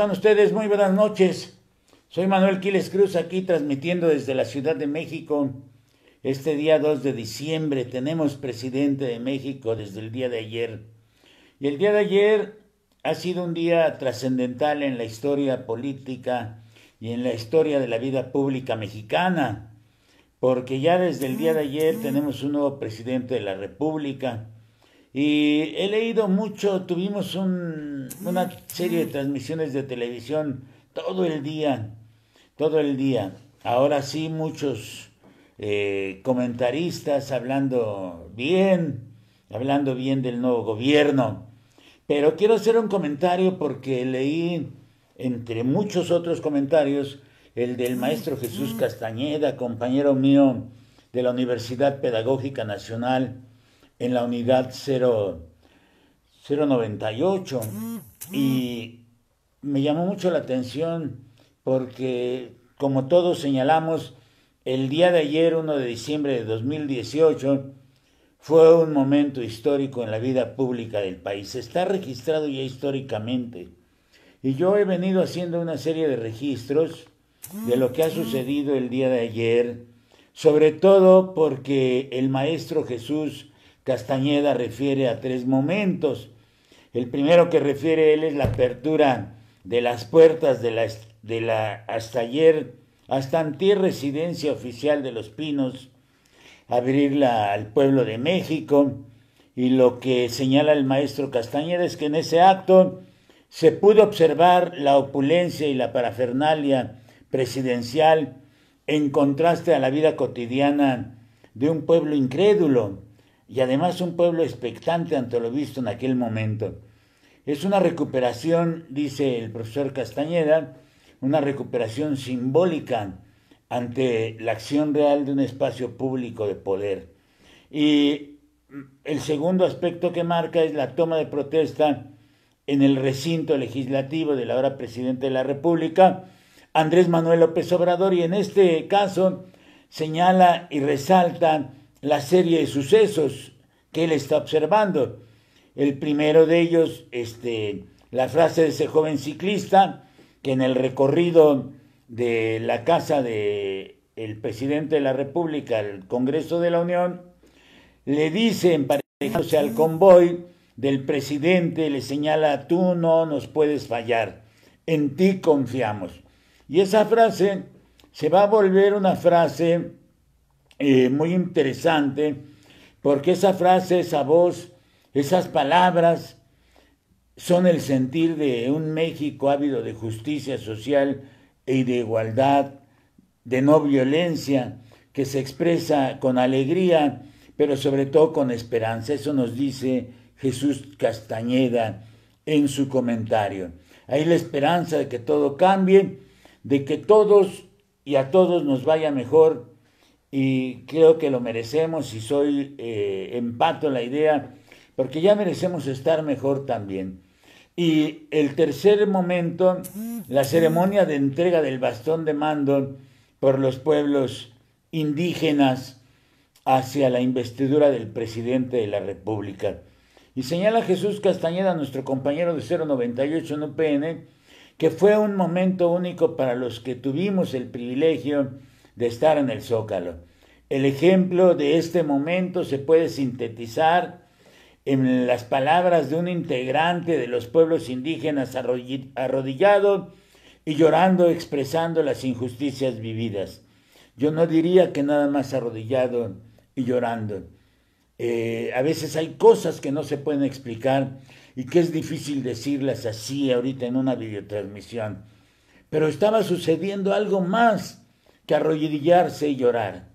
están ustedes? Muy buenas noches. Soy Manuel Quiles Cruz aquí transmitiendo desde la Ciudad de México. Este día 2 de diciembre tenemos presidente de México desde el día de ayer. Y el día de ayer ha sido un día trascendental en la historia política y en la historia de la vida pública mexicana, porque ya desde el día de ayer tenemos un nuevo presidente de la República y he leído mucho, tuvimos una serie de transmisiones de televisión todo el día, todo el día. Ahora sí, muchos eh, comentaristas hablando bien, hablando bien del nuevo gobierno. Pero quiero hacer un comentario porque leí, entre muchos otros comentarios, el del maestro Jesús Castañeda, compañero mío de la Universidad Pedagógica Nacional en la unidad 0, 098 y me llamó mucho la atención porque, como todos señalamos, el día de ayer, 1 de diciembre de 2018, fue un momento histórico en la vida pública del país. Está registrado ya históricamente. Y yo he venido haciendo una serie de registros de lo que ha sucedido el día de ayer, sobre todo porque el maestro Jesús Castañeda refiere a tres momentos. El primero que refiere él es la apertura de las puertas de la, de la hasta ayer, hasta antier residencia oficial de los Pinos, abrirla al pueblo de México. Y lo que señala el maestro Castañeda es que en ese acto se pudo observar la opulencia y la parafernalia presidencial en contraste a la vida cotidiana de un pueblo incrédulo y además un pueblo expectante ante lo visto en aquel momento. Es una recuperación, dice el profesor Castañeda, una recuperación simbólica ante la acción real de un espacio público de poder. Y mm, el segundo aspecto que marca es la toma de protesta en el recinto legislativo de la ahora presidente de la República, Andrés Manuel López Obrador, y en este caso señala y resalta la serie de sucesos que él está observando. El primero de ellos, este, la frase de ese joven ciclista que en el recorrido de la casa de el presidente de la República el Congreso de la Unión le dice emparejándose al convoy del presidente le señala tú no nos puedes fallar en ti confiamos y esa frase se va a volver una frase eh, muy interesante, porque esa frase, esa voz, esas palabras son el sentir de un México ávido de justicia social y e de igualdad, de no violencia, que se expresa con alegría, pero sobre todo con esperanza. Eso nos dice Jesús Castañeda en su comentario. Hay la esperanza de que todo cambie, de que todos y a todos nos vaya mejor y creo que lo merecemos y soy eh, empato la idea porque ya merecemos estar mejor también. Y el tercer momento, la ceremonia de entrega del bastón de mando por los pueblos indígenas hacia la investidura del presidente de la República. Y señala Jesús Castañeda, nuestro compañero de 098 en UPN, que fue un momento único para los que tuvimos el privilegio de estar en el zócalo. El ejemplo de este momento se puede sintetizar en las palabras de un integrante de los pueblos indígenas arrodillado y llorando expresando las injusticias vividas. Yo no diría que nada más arrodillado y llorando. Eh, a veces hay cosas que no se pueden explicar y que es difícil decirlas así ahorita en una videotransmisión. Pero estaba sucediendo algo más que arrodillarse y llorar.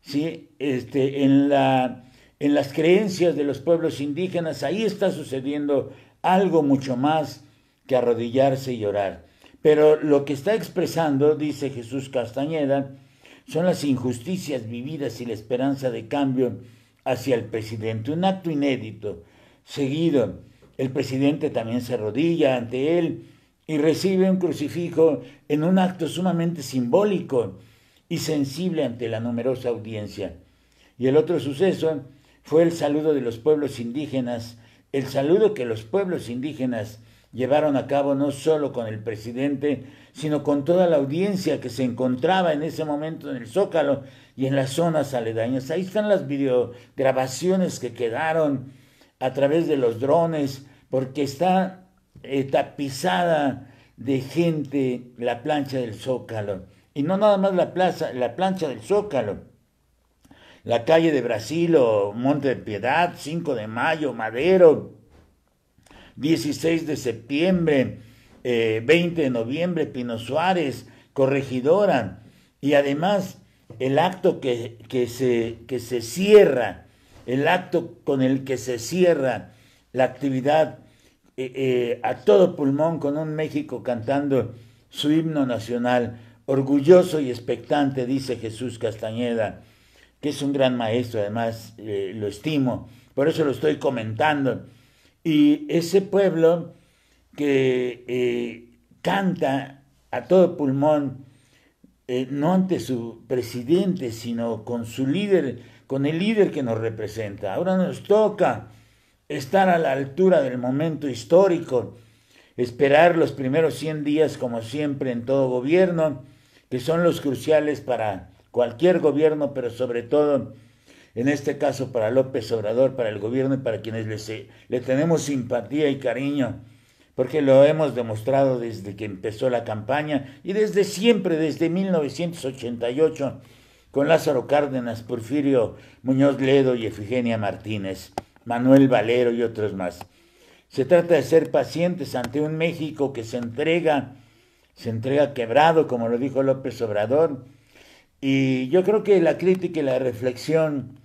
¿sí? Este, en, la, en las creencias de los pueblos indígenas, ahí está sucediendo algo mucho más que arrodillarse y llorar. Pero lo que está expresando, dice Jesús Castañeda, son las injusticias vividas y la esperanza de cambio hacia el presidente. Un acto inédito. Seguido, el presidente también se arrodilla ante él y recibe un crucifijo en un acto sumamente simbólico y sensible ante la numerosa audiencia. Y el otro suceso fue el saludo de los pueblos indígenas, el saludo que los pueblos indígenas llevaron a cabo no solo con el presidente, sino con toda la audiencia que se encontraba en ese momento en el Zócalo y en las zonas aledañas. Ahí están las videograbaciones que quedaron a través de los drones, porque está tapizada de gente la plancha del Zócalo. Y no nada más la, plaza, la plancha del Zócalo. La calle de Brasil o Monte de Piedad, 5 de mayo, Madero, 16 de septiembre, 20 eh, de noviembre, Pino Suárez, Corregidora. Y además el acto que, que, se, que se cierra, el acto con el que se cierra la actividad eh, eh, a todo pulmón con un México cantando su himno nacional, orgulloso y expectante, dice Jesús Castañeda, que es un gran maestro, además eh, lo estimo, por eso lo estoy comentando. Y ese pueblo que canta a todo pulmón, no ante su presidente, sino con su líder, con el líder que nos representa. Ahora nos toca estar a la altura del momento histórico, esperar los primeros 100 días como siempre en todo gobierno, que son los cruciales para cualquier gobierno, pero sobre todo en este caso para López Obrador, para el gobierno y para quienes le, le tenemos simpatía y cariño, porque lo hemos demostrado desde que empezó la campaña y desde siempre, desde 1988, con Lázaro Cárdenas, Porfirio Muñoz Ledo y Efigenia Martínez. Manuel Valero y otros más. Se trata de ser pacientes ante un México que se entrega, se entrega quebrado, como lo dijo López Obrador. Y yo creo que la crítica y la reflexión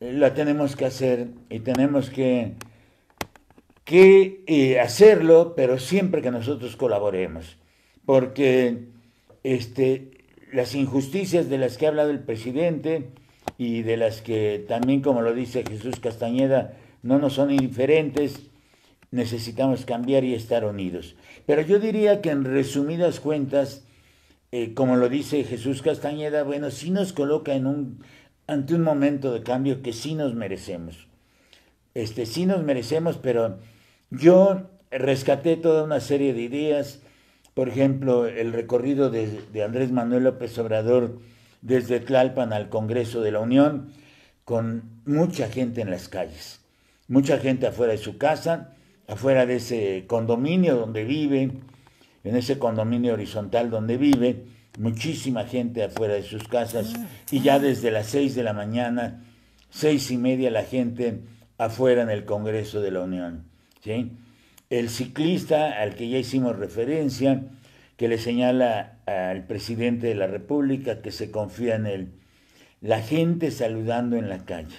eh, la tenemos que hacer y tenemos que, que eh, hacerlo, pero siempre que nosotros colaboremos. Porque este, las injusticias de las que ha hablado el presidente y de las que también, como lo dice Jesús Castañeda, no nos son indiferentes, necesitamos cambiar y estar unidos. Pero yo diría que en resumidas cuentas, eh, como lo dice Jesús Castañeda, bueno, sí nos coloca en un, ante un momento de cambio que sí nos merecemos. Este, sí nos merecemos, pero yo rescaté toda una serie de ideas, por ejemplo, el recorrido de Andrés Manuel López Obrador desde Tlalpan al Congreso de la Unión, con mucha gente en las calles mucha gente afuera de su casa, afuera de ese condominio donde vive, en ese condominio horizontal donde vive, muchísima gente afuera de sus casas y ya desde las seis de la mañana, seis y media la gente afuera en el Congreso de la Unión. El ciclista al que ya hicimos referencia, que le señala al presidente de la República que se confía en él, la gente saludando en la calle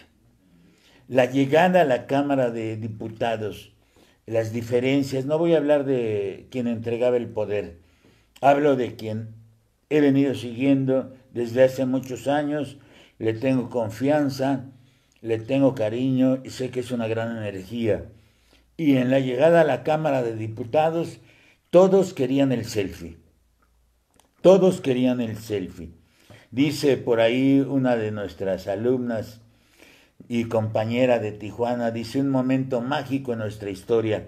la llegada a la Cámara de Diputados, las diferencias, no voy a hablar de quien entregaba el poder, hablo de quien he venido siguiendo desde hace muchos años, le tengo confianza, le tengo cariño y sé que es una gran energía. Y en la llegada a la Cámara de Diputados, todos querían el selfie. Todos querían el selfie. Dice por ahí una de nuestras alumnas, y compañera de Tijuana, dice un momento mágico en nuestra historia.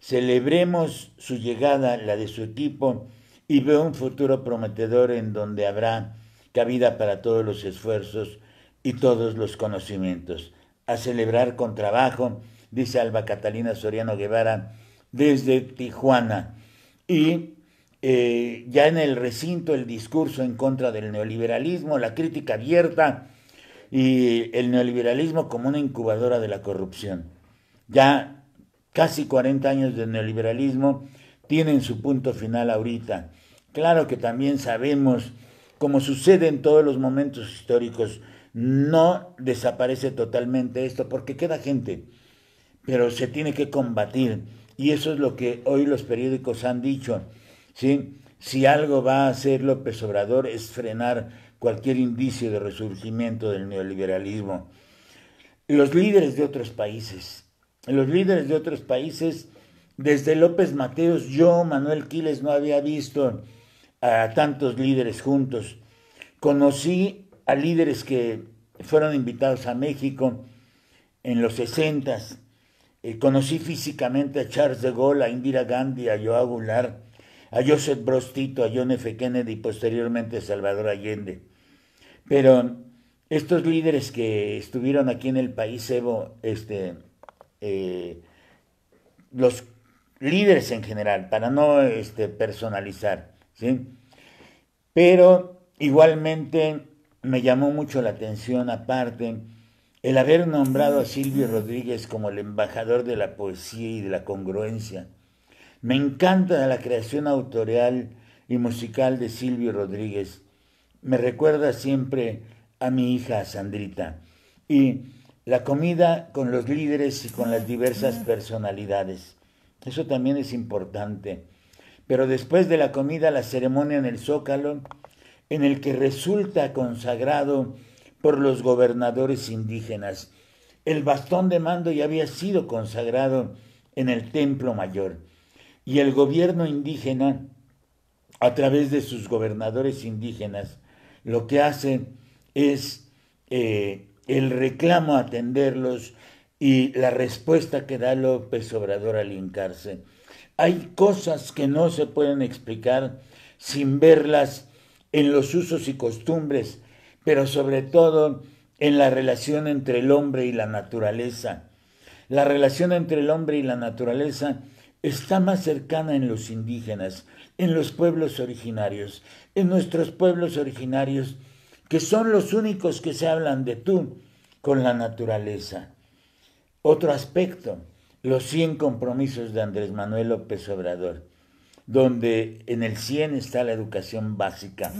Celebremos su llegada, la de su equipo, y veo un futuro prometedor en donde habrá cabida para todos los esfuerzos y todos los conocimientos. A celebrar con trabajo, dice Alba Catalina Soriano Guevara, desde Tijuana. Y eh, ya en el recinto el discurso en contra del neoliberalismo, la crítica abierta y el neoliberalismo como una incubadora de la corrupción. Ya casi 40 años de neoliberalismo tienen su punto final ahorita. Claro que también sabemos, como sucede en todos los momentos históricos, no desaparece totalmente esto porque queda gente, pero se tiene que combatir y eso es lo que hoy los periódicos han dicho. ¿sí? Si algo va a hacer López Obrador es frenar cualquier indicio de resurgimiento del neoliberalismo. Los líderes de otros países, los líderes de otros países, desde López Mateos, yo, Manuel Quiles, no había visto a tantos líderes juntos. Conocí a líderes que fueron invitados a México en los 60. Eh, conocí físicamente a Charles de Gaulle, a Indira Gandhi, a Joao Goulart, a Joseph Brostito, a John F. Kennedy y posteriormente a Salvador Allende. Pero estos líderes que estuvieron aquí en el país, Evo, este, eh, los líderes en general, para no este, personalizar, ¿sí? Pero igualmente me llamó mucho la atención, aparte, el haber nombrado a Silvio Rodríguez como el embajador de la poesía y de la congruencia. Me encanta la creación autorial y musical de Silvio Rodríguez me recuerda siempre a mi hija Sandrita. Y la comida con los líderes y con las diversas personalidades. Eso también es importante. Pero después de la comida, la ceremonia en el Zócalo, en el que resulta consagrado por los gobernadores indígenas. El bastón de mando ya había sido consagrado en el Templo Mayor. Y el gobierno indígena, a través de sus gobernadores indígenas, lo que hace es eh, el reclamo a atenderlos y la respuesta que da López Obrador al hincarse. Hay cosas que no se pueden explicar sin verlas en los usos y costumbres, pero sobre todo en la relación entre el hombre y la naturaleza. La relación entre el hombre y la naturaleza está más cercana en los indígenas, en los pueblos originarios, en nuestros pueblos originarios, que son los únicos que se hablan de tú con la naturaleza. Otro aspecto, los 100 compromisos de Andrés Manuel López Obrador, donde en el 100 está la educación básica,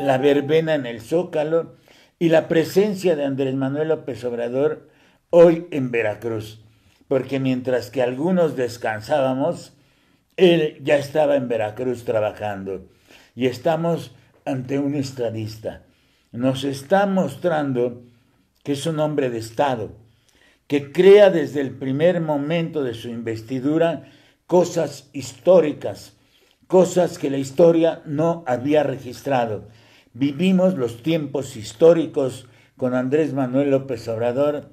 la verbena en el zócalo y la presencia de Andrés Manuel López Obrador hoy en Veracruz porque mientras que algunos descansábamos, él ya estaba en Veracruz trabajando y estamos ante un estadista. Nos está mostrando que es un hombre de Estado, que crea desde el primer momento de su investidura cosas históricas, cosas que la historia no había registrado. Vivimos los tiempos históricos con Andrés Manuel López Obrador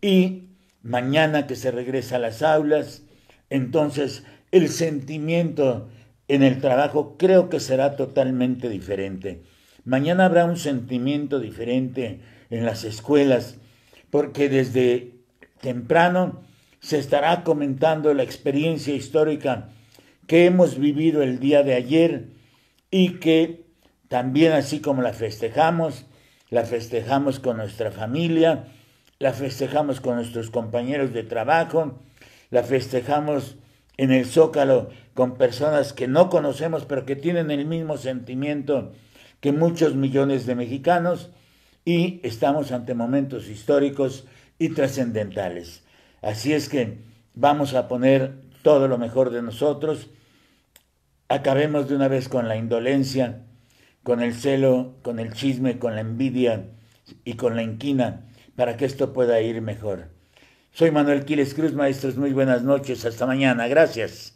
y mañana que se regresa a las aulas, entonces el sentimiento en el trabajo creo que será totalmente diferente. Mañana habrá un sentimiento diferente en las escuelas, porque desde temprano se estará comentando la experiencia histórica que hemos vivido el día de ayer y que también así como la festejamos, la festejamos con nuestra familia, la festejamos con nuestros compañeros de trabajo, la festejamos en el zócalo con personas que no conocemos pero que tienen el mismo sentimiento que muchos millones de mexicanos y estamos ante momentos históricos y trascendentales. Así es que vamos a poner todo lo mejor de nosotros, acabemos de una vez con la indolencia, con el celo, con el chisme, con la envidia y con la inquina para que esto pueda ir mejor. Soy Manuel Quiles Cruz, maestros, muy buenas noches, hasta mañana, gracias.